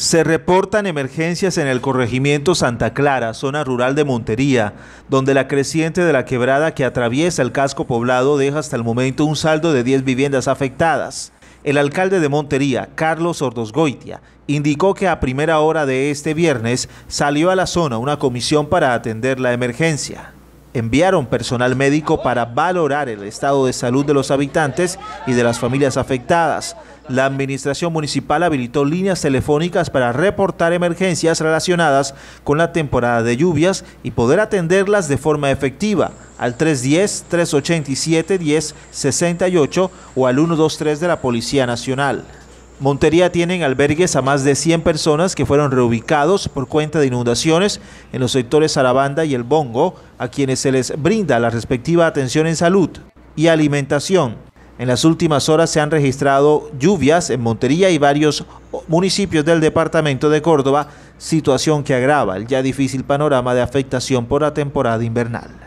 Se reportan emergencias en el corregimiento Santa Clara, zona rural de Montería, donde la creciente de la quebrada que atraviesa el casco poblado deja hasta el momento un saldo de 10 viviendas afectadas. El alcalde de Montería, Carlos Ordosgoitia, indicó que a primera hora de este viernes salió a la zona una comisión para atender la emergencia enviaron personal médico para valorar el estado de salud de los habitantes y de las familias afectadas. La administración municipal habilitó líneas telefónicas para reportar emergencias relacionadas con la temporada de lluvias y poder atenderlas de forma efectiva al 310-387-1068 o al 123 de la Policía Nacional. Montería tiene albergues a más de 100 personas que fueron reubicados por cuenta de inundaciones en los sectores Arabanda y El Bongo, a quienes se les brinda la respectiva atención en salud y alimentación. En las últimas horas se han registrado lluvias en Montería y varios municipios del departamento de Córdoba, situación que agrava el ya difícil panorama de afectación por la temporada invernal.